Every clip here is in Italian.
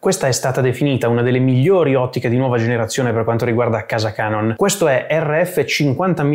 Questa è stata definita una delle migliori ottiche di nuova generazione per quanto riguarda casa Canon. Questo è RF 50 mm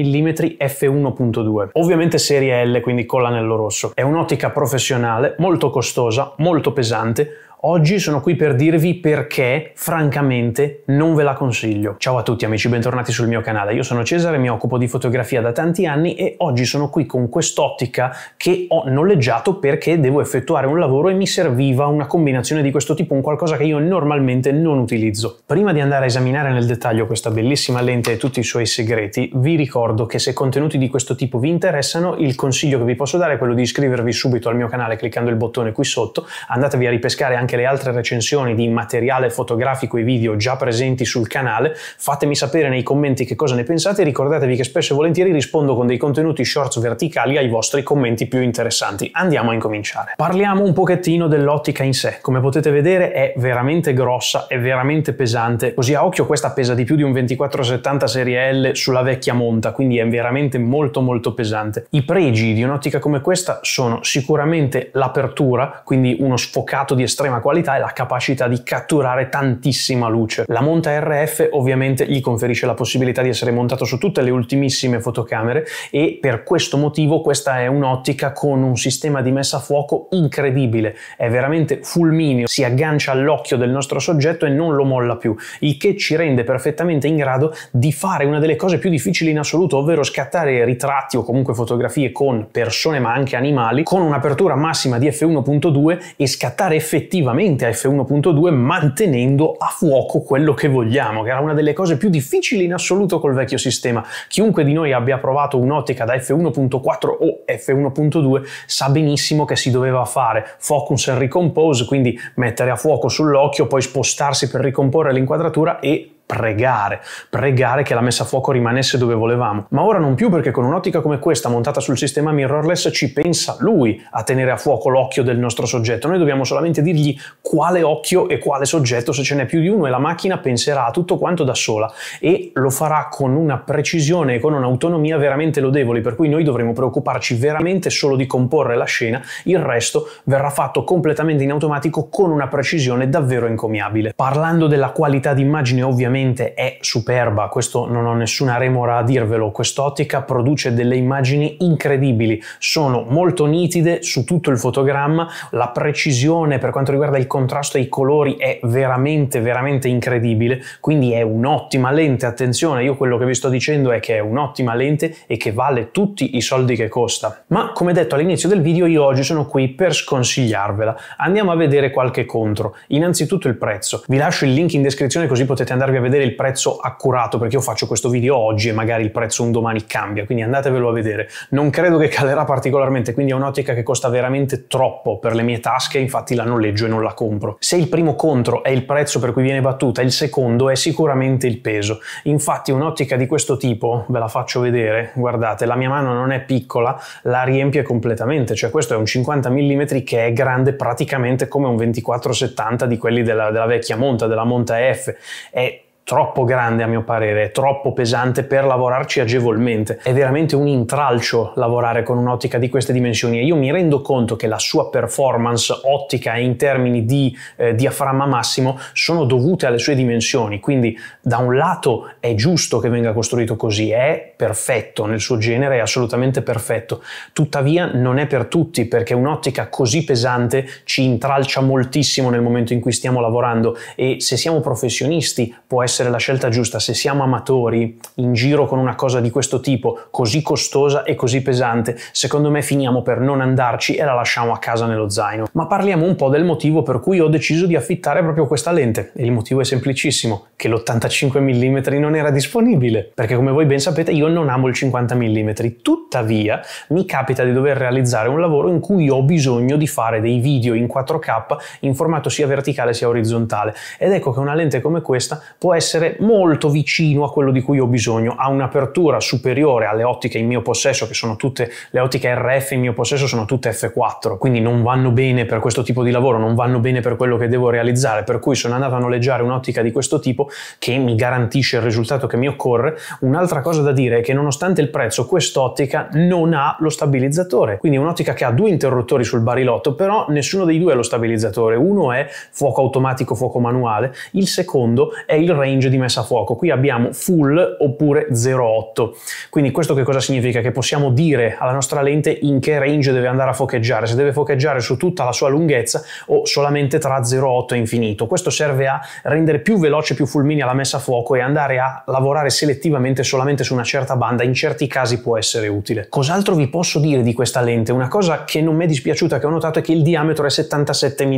f1.2, ovviamente serie L, quindi con l'anello rosso. È un'ottica professionale, molto costosa, molto pesante, Oggi sono qui per dirvi perché, francamente, non ve la consiglio. Ciao a tutti amici, bentornati sul mio canale. Io sono Cesare, mi occupo di fotografia da tanti anni e oggi sono qui con quest'ottica che ho noleggiato perché devo effettuare un lavoro e mi serviva una combinazione di questo tipo, un qualcosa che io normalmente non utilizzo. Prima di andare a esaminare nel dettaglio questa bellissima lente e tutti i suoi segreti, vi ricordo che se contenuti di questo tipo vi interessano, il consiglio che vi posso dare è quello di iscrivervi subito al mio canale cliccando il bottone qui sotto, andatevi a ripescare anche anche le altre recensioni di materiale fotografico e video già presenti sul canale, fatemi sapere nei commenti che cosa ne pensate ricordatevi che spesso e volentieri rispondo con dei contenuti shorts verticali ai vostri commenti più interessanti. Andiamo a incominciare. Parliamo un pochettino dell'ottica in sé. Come potete vedere è veramente grossa, è veramente pesante, così a occhio questa pesa di più di un 2470 serie L sulla vecchia monta, quindi è veramente molto molto pesante. I pregi di un'ottica come questa sono sicuramente l'apertura, quindi uno sfocato di estrema qualità è la capacità di catturare tantissima luce. La monta RF ovviamente gli conferisce la possibilità di essere montato su tutte le ultimissime fotocamere e per questo motivo questa è un'ottica con un sistema di messa a fuoco incredibile, è veramente fulmineo, si aggancia all'occhio del nostro soggetto e non lo molla più, il che ci rende perfettamente in grado di fare una delle cose più difficili in assoluto, ovvero scattare ritratti o comunque fotografie con persone ma anche animali con un'apertura massima di f1.2 e scattare effettivamente solamente a F1.2 mantenendo a fuoco quello che vogliamo, che era una delle cose più difficili in assoluto col vecchio sistema. Chiunque di noi abbia provato un'ottica da F1.4 o F1.2 sa benissimo che si doveva fare focus and recompose, quindi mettere a fuoco sull'occhio, poi spostarsi per ricomporre l'inquadratura e pregare, pregare che la messa a fuoco rimanesse dove volevamo. Ma ora non più perché con un'ottica come questa montata sul sistema mirrorless ci pensa lui a tenere a fuoco l'occhio del nostro soggetto. Noi dobbiamo solamente dirgli quale occhio e quale soggetto, se ce n'è più di uno, e la macchina penserà a tutto quanto da sola e lo farà con una precisione e con un'autonomia veramente lodevoli, per cui noi dovremo preoccuparci veramente solo di comporre la scena, il resto verrà fatto completamente in automatico con una precisione davvero encomiabile. Parlando della qualità d'immagine, ovviamente veramente è superba, questo non ho nessuna remora a dirvelo, quest'ottica produce delle immagini incredibili, sono molto nitide su tutto il fotogramma, la precisione per quanto riguarda il contrasto e i colori è veramente veramente incredibile, quindi è un'ottima lente, attenzione, io quello che vi sto dicendo è che è un'ottima lente e che vale tutti i soldi che costa. Ma come detto all'inizio del video io oggi sono qui per sconsigliarvela, andiamo a vedere qualche contro, innanzitutto il prezzo, vi lascio il link in descrizione così potete andarvi a vedere il prezzo accurato perché io faccio questo video oggi e magari il prezzo un domani cambia, quindi andatevelo a vedere. Non credo che calerà particolarmente, quindi è un'ottica che costa veramente troppo per le mie tasche, infatti la noleggio e non la compro. Se il primo contro è il prezzo per cui viene battuta, il secondo è sicuramente il peso. Infatti un'ottica di questo tipo, ve la faccio vedere, guardate, la mia mano non è piccola, la riempie completamente, cioè questo è un 50 mm che è grande praticamente come un 2470 di quelli della, della vecchia monta, della monta F, è troppo grande a mio parere, troppo pesante per lavorarci agevolmente. È veramente un intralcio lavorare con un'ottica di queste dimensioni e io mi rendo conto che la sua performance ottica in termini di eh, diaframma massimo sono dovute alle sue dimensioni, quindi da un lato è giusto che venga costruito così, è perfetto nel suo genere, è assolutamente perfetto, tuttavia non è per tutti perché un'ottica così pesante ci intralcia moltissimo nel momento in cui stiamo lavorando e se siamo professionisti può essere essere la scelta giusta se siamo amatori in giro con una cosa di questo tipo, così costosa e così pesante, secondo me finiamo per non andarci e la lasciamo a casa nello zaino. Ma parliamo un po' del motivo per cui ho deciso di affittare proprio questa lente. E il motivo è semplicissimo, che l'85 mm non era disponibile, perché come voi ben sapete io non amo il 50 mm. Tuttavia, mi capita di dover realizzare un lavoro in cui ho bisogno di fare dei video in 4K in formato sia verticale sia orizzontale. Ed ecco che una lente come questa può essere essere molto vicino a quello di cui ho bisogno, ha un'apertura superiore alle ottiche in mio possesso, che sono tutte le ottiche RF in mio possesso, sono tutte F4, quindi non vanno bene per questo tipo di lavoro, non vanno bene per quello che devo realizzare, per cui sono andato a noleggiare un'ottica di questo tipo che mi garantisce il risultato che mi occorre. Un'altra cosa da dire è che nonostante il prezzo, quest'ottica non ha lo stabilizzatore, quindi è un'ottica che ha due interruttori sul barilotto, però nessuno dei due ha lo stabilizzatore, uno è fuoco automatico, fuoco manuale, il secondo è il range range di messa a fuoco. Qui abbiamo full oppure 0,8. Quindi questo che cosa significa? Che possiamo dire alla nostra lente in che range deve andare a focheggiare, se deve focheggiare su tutta la sua lunghezza o solamente tra 0,8 e infinito. Questo serve a rendere più veloce, più fulminea la messa a fuoco e andare a lavorare selettivamente solamente su una certa banda, in certi casi può essere utile. Cos'altro vi posso dire di questa lente? Una cosa che non mi è dispiaciuta che ho notato è che il diametro è 77 mm.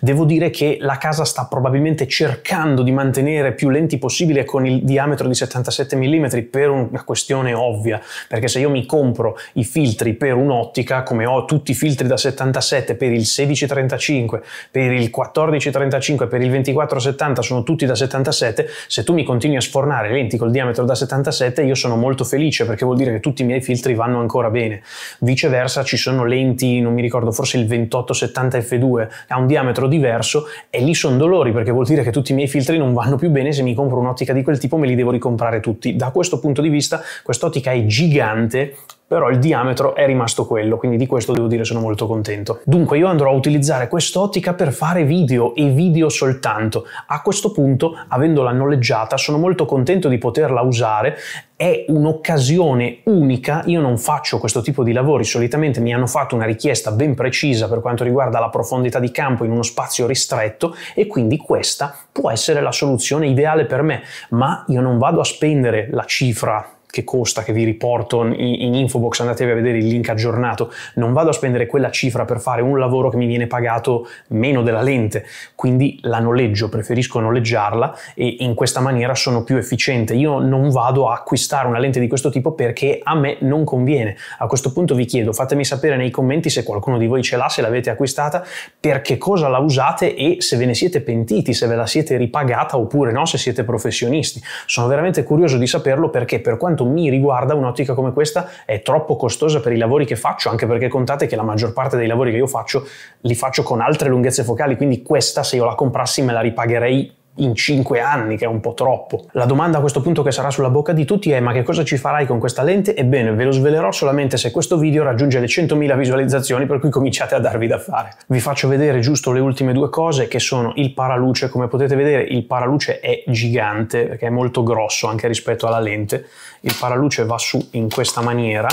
Devo dire che la casa sta probabilmente cercando di mantenere più lenti possibile con il diametro di 77 mm per una questione ovvia, perché se io mi compro i filtri per un'ottica, come ho tutti i filtri da 77 per il 1635, per il 1435, per il 2470, sono tutti da 77, se tu mi continui a sfornare lenti col diametro da 77 io sono molto felice perché vuol dire che tutti i miei filtri vanno ancora bene. Viceversa ci sono lenti, non mi ricordo, forse il 2870 f2, ha un diametro diverso e lì sono dolori perché vuol dire che tutti i miei filtri non vanno più bene bene, se mi compro un'ottica di quel tipo me li devo ricomprare tutti. Da questo punto di vista quest'ottica è gigante però il diametro è rimasto quello, quindi di questo devo dire sono molto contento. Dunque io andrò a utilizzare quest'ottica per fare video e video soltanto. A questo punto, avendola noleggiata, sono molto contento di poterla usare è un'occasione unica, io non faccio questo tipo di lavori, solitamente mi hanno fatto una richiesta ben precisa per quanto riguarda la profondità di campo in uno spazio ristretto e quindi questa può essere la soluzione ideale per me, ma io non vado a spendere la cifra che costa, che vi riporto in, in infobox, andatevi a vedere il link aggiornato, non vado a spendere quella cifra per fare un lavoro che mi viene pagato meno della lente, quindi la noleggio, preferisco noleggiarla e in questa maniera sono più efficiente. Io non vado a acquistare una lente di questo tipo perché a me non conviene. A questo punto vi chiedo, fatemi sapere nei commenti se qualcuno di voi ce l'ha, se l'avete acquistata, per che cosa la usate e se ve ne siete pentiti, se ve la siete ripagata oppure no, se siete professionisti. Sono veramente curioso di saperlo perché per quanto quanto mi riguarda un'ottica come questa è troppo costosa per i lavori che faccio, anche perché contate che la maggior parte dei lavori che io faccio li faccio con altre lunghezze focali, quindi questa se io la comprassi me la ripagherei in cinque anni, che è un po' troppo. La domanda a questo punto che sarà sulla bocca di tutti è ma che cosa ci farai con questa lente? Ebbene, ve lo svelerò solamente se questo video raggiunge le 100.000 visualizzazioni per cui cominciate a darvi da fare. Vi faccio vedere giusto le ultime due cose che sono il paraluce, come potete vedere il paraluce è gigante perché è molto grosso anche rispetto alla lente, il paraluce va su in questa maniera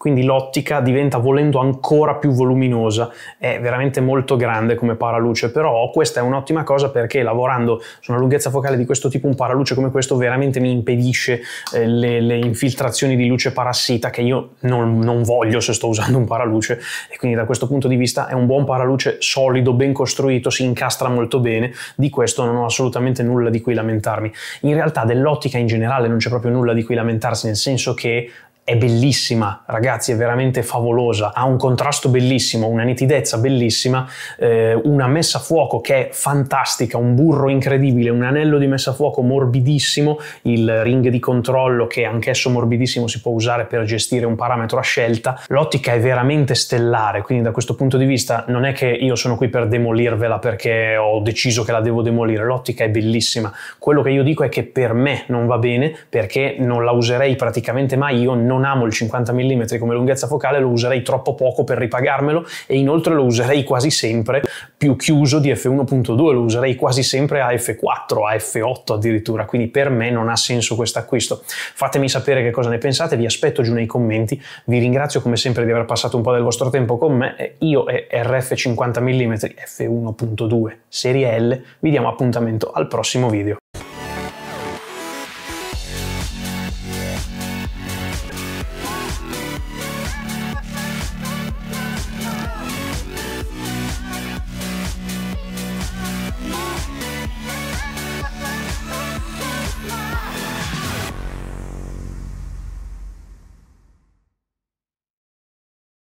quindi l'ottica diventa volendo ancora più voluminosa, è veramente molto grande come paraluce, però questa è un'ottima cosa perché lavorando su una lunghezza focale di questo tipo un paraluce come questo veramente mi impedisce eh, le, le, infiltrazioni di luce parassita che io non, non voglio se sto usando un paraluce e quindi da questo punto di vista è un buon paraluce solido, ben costruito, si incastra molto bene, di questo non ho assolutamente nulla di cui lamentarmi. In realtà dell'ottica in generale non c'è proprio nulla di cui lamentarsi, nel senso che è bellissima, ragazzi, è veramente favolosa, ha un contrasto bellissimo, una nitidezza bellissima, eh, una messa a fuoco che è fantastica, un burro incredibile, un anello di messa a fuoco morbidissimo, il ring di controllo che anch'esso morbidissimo si può usare per gestire un parametro a scelta, l'ottica è veramente stellare, quindi da questo punto di vista non è che io sono qui per demolirvela perché ho deciso che la devo demolire, l'ottica è bellissima, quello che io dico è che per me non va bene perché non la userei praticamente mai, io non non amo il 50 mm come lunghezza focale lo userei troppo poco per ripagarmelo e inoltre lo userei quasi sempre più chiuso di f1.2, lo userei quasi sempre a f4, a f8 addirittura, quindi per me non ha senso questo acquisto. Fatemi sapere che cosa ne pensate, vi aspetto giù nei commenti, vi ringrazio come sempre di aver passato un po' del vostro tempo con me, io e RF 50 mm f1.2 serie L vi diamo appuntamento al prossimo video.